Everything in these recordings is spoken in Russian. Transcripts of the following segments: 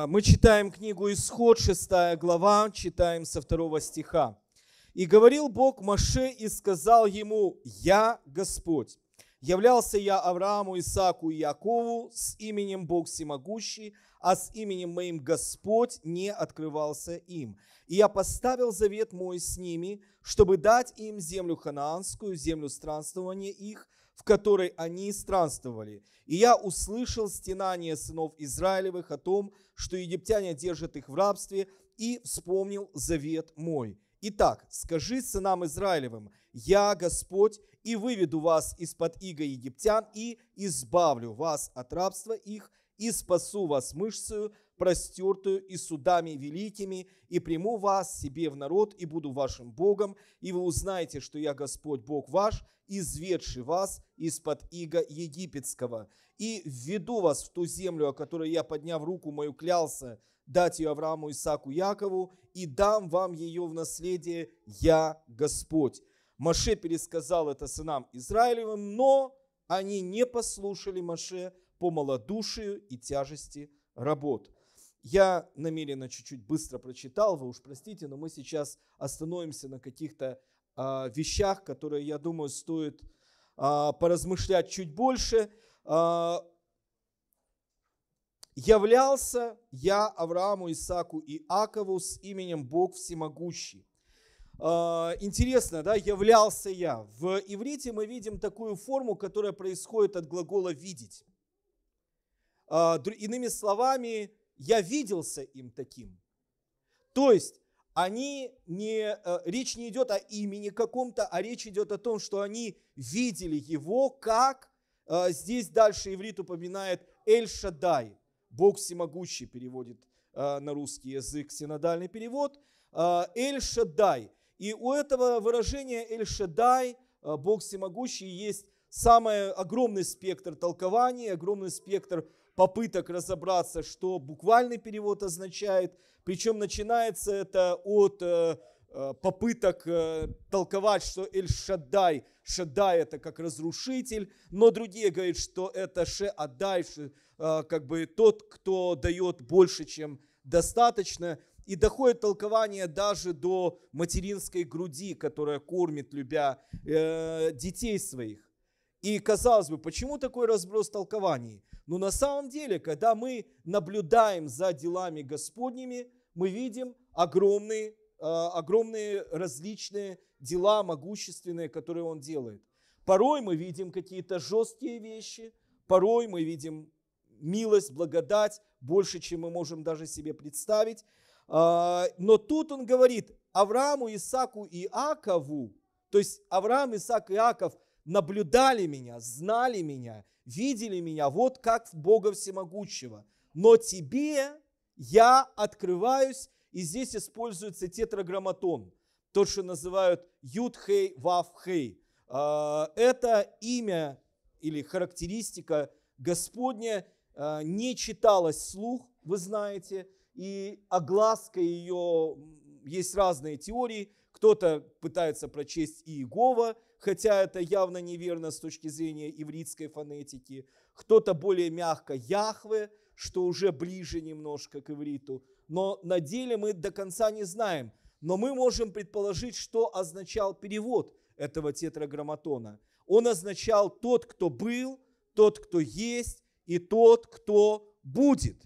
А, мы читаем книгу Исход, 6 глава, читаем со второго стиха. «И говорил Бог Маше и сказал ему, «Я Господь, являлся я Аврааму, Исааку и Якову с именем Бог Всемогущий, а с именем моим Господь не открывался им. И я поставил завет мой с ними, чтобы дать им землю ханаанскую, землю странствования их, в которой они странствовали. И я услышал стенание сынов Израилевых о том, что египтяне держат их в рабстве, и вспомнил завет мой. Итак, скажи сынам Израилевым, я Господь, и выведу вас из-под иго египтян, и избавлю вас от рабства их, и спасу вас мышцею простертую и судами великими, и приму вас себе в народ, и буду вашим Богом, и вы узнаете, что я Господь Бог ваш, изведший вас из-под иго египетского, и введу вас в ту землю, о которой я, подняв руку мою, клялся дать ее Аврааму, Исаку, Якову, и дам вам ее в наследие, я Господь». Маше пересказал это сынам Израилевым, но они не послушали Маше по малодушию и тяжести работ. Я намеренно чуть-чуть быстро прочитал, вы уж простите, но мы сейчас остановимся на каких-то э, вещах, которые, я думаю, стоит э, поразмышлять чуть больше. Э, «Являлся я Аврааму, Исаку и Акову с именем Бог Всемогущий». Интересно, да, являлся я. В иврите мы видим такую форму, которая происходит от глагола видеть. Иными словами, я виделся им таким. То есть они не, э, речь не идет о имени каком-то, а речь идет о том, что они видели его, как э, здесь дальше иврит упоминает Эль-Шадай, Бог всемогущий переводит э, на русский язык синодальный перевод, Эль-Шадай. И у этого выражения Эль-Шадай, Бог всемогущий, есть самый огромный спектр толкований, огромный спектр попыток разобраться, что буквальный перевод означает. Причем начинается это от э, э, попыток э, толковать, что Эль-Шаддай, Шаддай это как разрушитель, но другие говорят, что это Ше-Адай, как бы тот, кто дает больше, чем достаточно. И доходит толкование даже до материнской груди, которая кормит, любя детей своих. И казалось бы, почему такой разброс толкований? Но на самом деле, когда мы наблюдаем за делами Господними, мы видим огромные, э, огромные различные дела могущественные, которые Он делает. Порой мы видим какие-то жесткие вещи, порой мы видим милость, благодать больше, чем мы можем даже себе представить. А, но тут он говорит Аврааму, Исаку и Акову, то есть Авраам, Исаак и Аков наблюдали меня, знали меня, видели меня, вот как Бога Всемогущего. Но тебе я открываюсь, и здесь используется тетраграмматон, то, что называют Юдхей Вавхей. А, это имя или характеристика Господня а, не читалась слух, вы знаете, и огласка ее, есть разные теории, кто-то пытается прочесть Иегова, хотя это явно неверно с точки зрения ивритской фонетики. Кто-то более мягко Яхве, что уже ближе немножко к ивриту. Но на деле мы до конца не знаем. Но мы можем предположить, что означал перевод этого тетраграмматона. Он означал тот, кто был, тот, кто есть и тот, кто будет.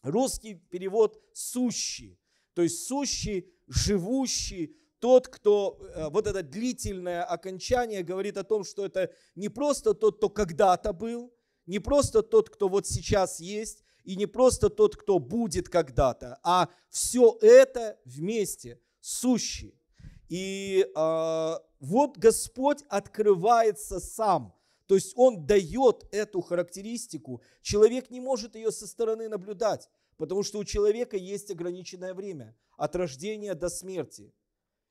Русский перевод «сущий». То есть сущий живущий, тот, кто, э, вот это длительное окончание говорит о том, что это не просто тот, кто когда-то был, не просто тот, кто вот сейчас есть, и не просто тот, кто будет когда-то, а все это вместе, сущий. И э, вот Господь открывается сам, то есть Он дает эту характеристику. Человек не может ее со стороны наблюдать. Потому что у человека есть ограниченное время от рождения до смерти.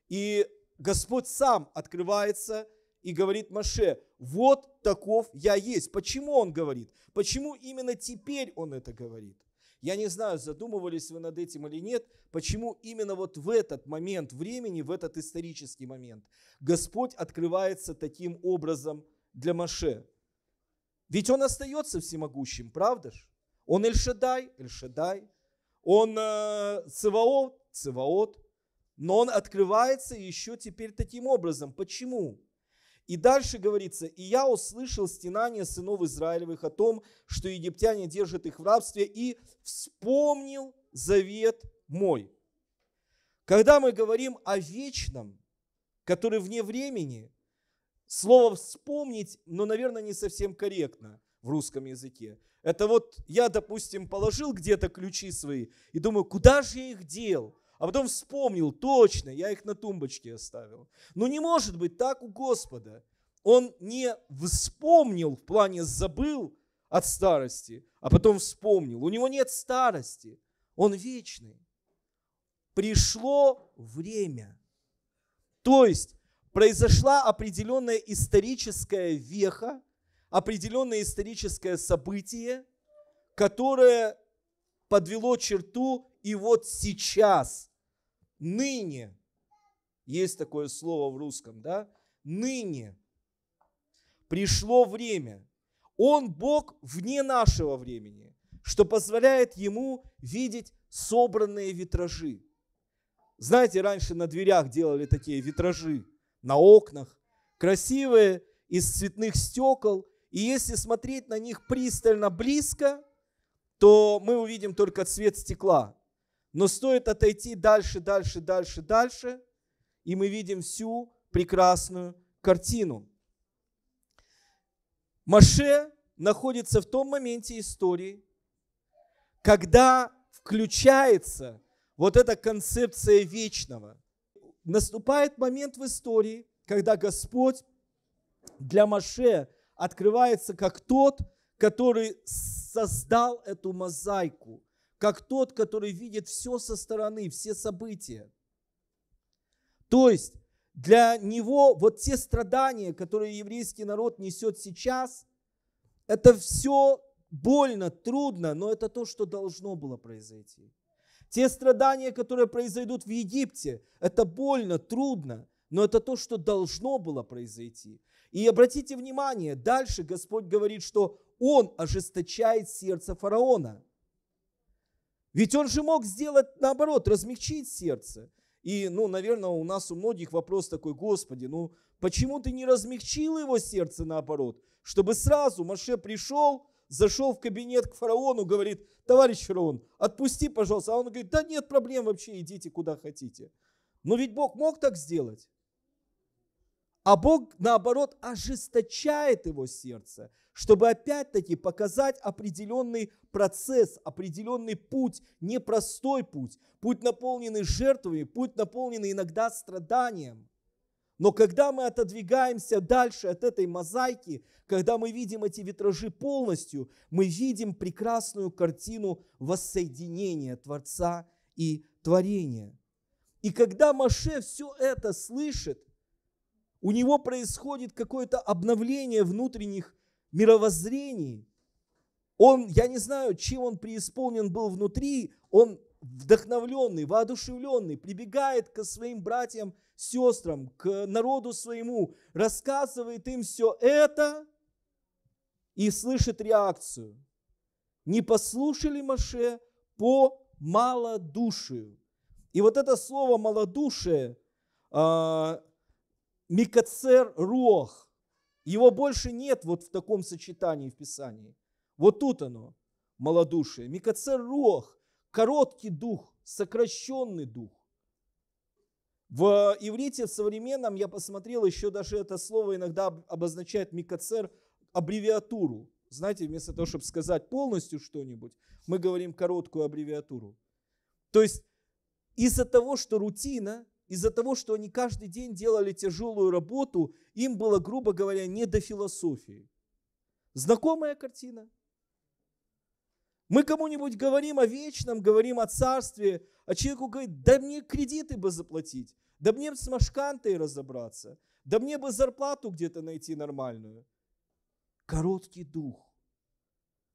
И Господь сам открывается и говорит Маше, вот таков я есть. Почему он говорит? Почему именно теперь он это говорит? Я не знаю, задумывались вы над этим или нет, почему именно вот в этот момент времени, в этот исторический момент, Господь открывается таким образом для Маше. Ведь он остается всемогущим, правда же? Он Эльшадай, Эльшадай. Он э, Циваот, Циваот. Но он открывается еще теперь таким образом. Почему? И дальше говорится, «И я услышал стенание сынов Израилевых о том, что египтяне держат их в рабстве, и вспомнил завет мой». Когда мы говорим о вечном, который вне времени, слово «вспомнить», но, наверное, не совсем корректно в русском языке. Это вот я, допустим, положил где-то ключи свои и думаю, куда же я их дел? А потом вспомнил, точно, я их на тумбочке оставил. Но ну, не может быть так у Господа. Он не вспомнил, в плане забыл от старости, а потом вспомнил. У него нет старости, он вечный. Пришло время. То есть произошла определенная историческая веха, определенное историческое событие, которое подвело черту, и вот сейчас, ныне, есть такое слово в русском, да, ныне пришло время. Он Бог вне нашего времени, что позволяет ему видеть собранные витражи. Знаете, раньше на дверях делали такие витражи, на окнах, красивые, из цветных стекол, и если смотреть на них пристально близко, то мы увидим только цвет стекла. Но стоит отойти дальше, дальше, дальше, дальше, и мы видим всю прекрасную картину. Маше находится в том моменте истории, когда включается вот эта концепция вечного. Наступает момент в истории, когда Господь для Маше – открывается как тот, который создал эту мозаику, как тот, который видит все со стороны, все события. То есть для него вот те страдания, которые еврейский народ несет сейчас, это все больно, трудно, но это то, что должно было произойти. Те страдания, которые произойдут в Египте, это больно, трудно, но это то, что должно было произойти. И обратите внимание, дальше Господь говорит, что Он ожесточает сердце фараона. Ведь он же мог сделать наоборот, размягчить сердце. И, ну, наверное, у нас у многих вопрос такой, Господи, ну, почему ты не размягчил его сердце наоборот? Чтобы сразу Маше пришел, зашел в кабинет к фараону, говорит, товарищ фараон, отпусти, пожалуйста. А он говорит, да нет проблем вообще, идите куда хотите. Но ведь Бог мог так сделать. А Бог, наоборот, ожесточает его сердце, чтобы опять-таки показать определенный процесс, определенный путь, непростой путь, путь, наполненный жертвами, путь, наполненный иногда страданием. Но когда мы отодвигаемся дальше от этой мозаики, когда мы видим эти витражи полностью, мы видим прекрасную картину воссоединения Творца и творения. И когда Маше все это слышит, у него происходит какое-то обновление внутренних мировоззрений. Он, я не знаю, чем он преисполнен был внутри, он вдохновленный, воодушевленный, прибегает к своим братьям, сестрам, к народу своему, рассказывает им все это и слышит реакцию. Не послушали Маше по малодушию. И вот это слово малодушие а, – Микацер рох, Его больше нет вот в таком сочетании в Писании. Вот тут оно, малодушие. Микацер рох, короткий дух, сокращенный дух. В иврите, в современном, я посмотрел, еще даже это слово иногда обозначает микацер, аббревиатуру. Знаете, вместо того, чтобы сказать полностью что-нибудь, мы говорим короткую аббревиатуру. То есть из-за того, что рутина, из-за того, что они каждый день делали тяжелую работу, им было, грубо говоря, не до философии. Знакомая картина? Мы кому-нибудь говорим о вечном, говорим о царстве, а человеку говорит, да мне кредиты бы заплатить, да мне с машкантой разобраться, да мне бы зарплату где-то найти нормальную. Короткий дух.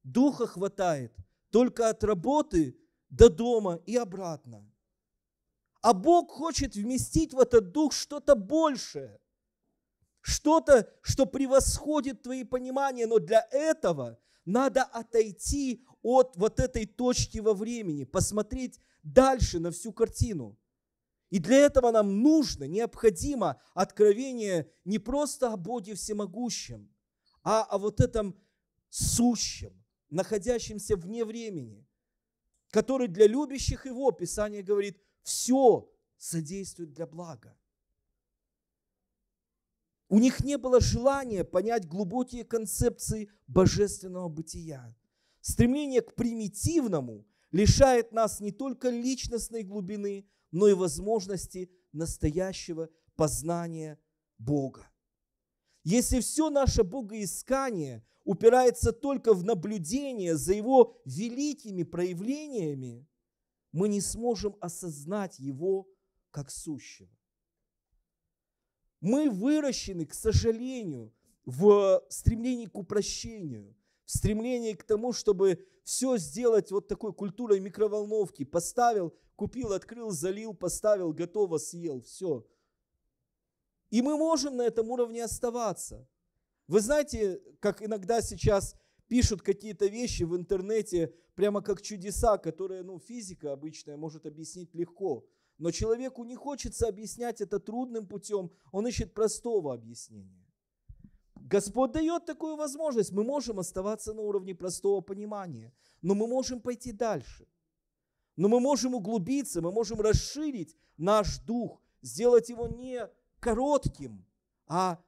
Духа хватает только от работы до дома и обратно. А Бог хочет вместить в этот дух что-то большее, что-то, что превосходит твои понимания. Но для этого надо отойти от вот этой точки во времени, посмотреть дальше на всю картину. И для этого нам нужно, необходимо откровение не просто о Боге всемогущем, а о вот этом сущем, находящемся вне времени, который для любящих Его, Писание говорит, все содействует для блага. У них не было желания понять глубокие концепции божественного бытия. Стремление к примитивному лишает нас не только личностной глубины, но и возможности настоящего познания Бога. Если все наше богоискание упирается только в наблюдение за его великими проявлениями, мы не сможем осознать Его как сущего. Мы выращены, к сожалению, в э, стремлении к упрощению, в стремлении к тому, чтобы все сделать вот такой культурой микроволновки. Поставил, купил, открыл, залил, поставил, готово, съел, все. И мы можем на этом уровне оставаться. Вы знаете, как иногда сейчас пишут какие-то вещи в интернете, прямо как чудеса, которые ну, физика обычная может объяснить легко. Но человеку не хочется объяснять это трудным путем, он ищет простого объяснения. Господь дает такую возможность, мы можем оставаться на уровне простого понимания, но мы можем пойти дальше. Но мы можем углубиться, мы можем расширить наш дух, сделать его не коротким, а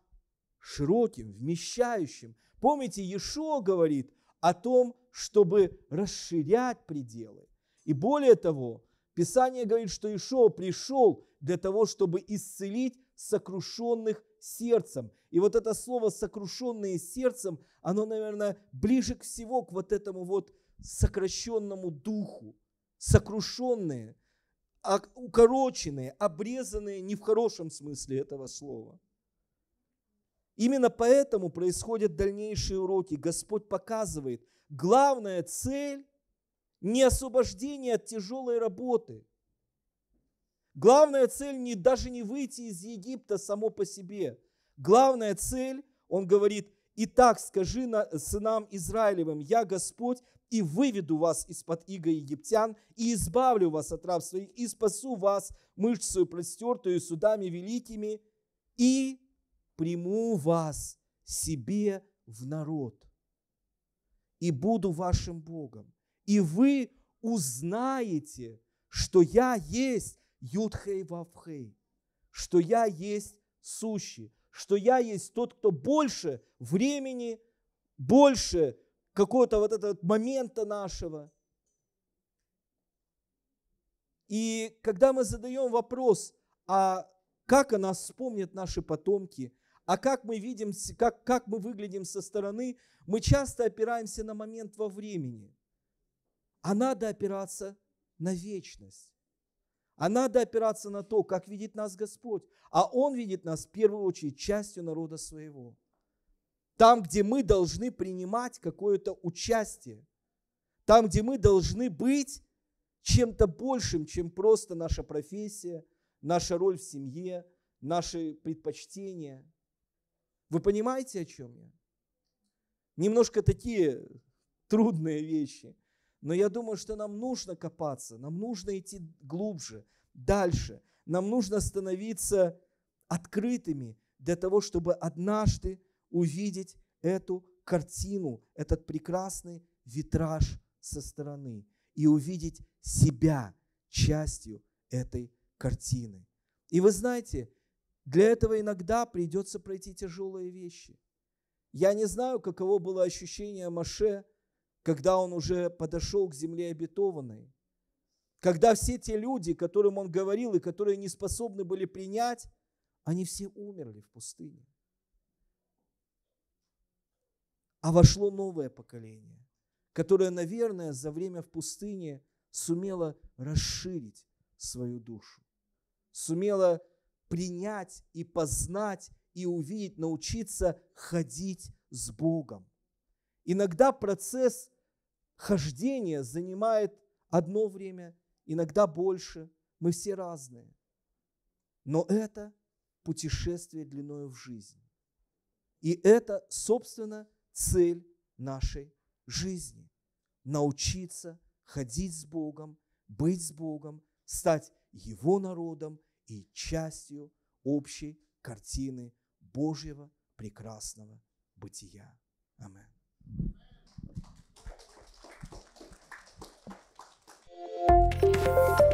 широким, вмещающим. Помните, Ешо говорит, о том, чтобы расширять пределы. И более того, Писание говорит, что Ишоу пришел для того, чтобы исцелить сокрушенных сердцем. И вот это слово «сокрушенные сердцем», оно, наверное, ближе всего к вот этому вот сокращенному духу. Сокрушенные, укороченные, обрезанные не в хорошем смысле этого слова – Именно поэтому происходят дальнейшие уроки. Господь показывает, главная цель не освобождение от тяжелой работы. Главная цель не, даже не выйти из Египта само по себе. Главная цель, он говорит, «Итак, скажи на, сынам Израилевым, я Господь, и выведу вас из-под иго египтян, и избавлю вас от рабства, и спасу вас мышцу простертую судами великими, и приму вас себе в народ и буду вашим Богом. И вы узнаете, что я есть Юдхей Вавхей, что я есть сущий, что я есть тот, кто больше времени, больше какого-то вот этого момента нашего. И когда мы задаем вопрос, а как о нас вспомнят наши потомки, а как мы видим, как, как мы выглядим со стороны, мы часто опираемся на момент во времени. А надо опираться на вечность. А надо опираться на то, как видит нас Господь. А Он видит нас в первую очередь частью народа своего. Там, где мы должны принимать какое-то участие. Там, где мы должны быть чем-то большим, чем просто наша профессия, наша роль в семье, наши предпочтения – вы понимаете, о чем я? Немножко такие трудные вещи. Но я думаю, что нам нужно копаться, нам нужно идти глубже, дальше. Нам нужно становиться открытыми для того, чтобы однажды увидеть эту картину, этот прекрасный витраж со стороны и увидеть себя частью этой картины. И вы знаете, для этого иногда придется пройти тяжелые вещи. Я не знаю, каково было ощущение Маше, когда он уже подошел к земле обетованной, когда все те люди, которым он говорил и которые не способны были принять, они все умерли в пустыне. А вошло новое поколение, которое, наверное, за время в пустыне сумело расширить свою душу, сумело принять и познать и увидеть, научиться ходить с Богом. Иногда процесс хождения занимает одно время, иногда больше. Мы все разные. Но это путешествие длиною в жизнь. И это, собственно, цель нашей жизни. Научиться ходить с Богом, быть с Богом, стать Его народом – и частью общей картины Божьего прекрасного бытия. Аминь. thank you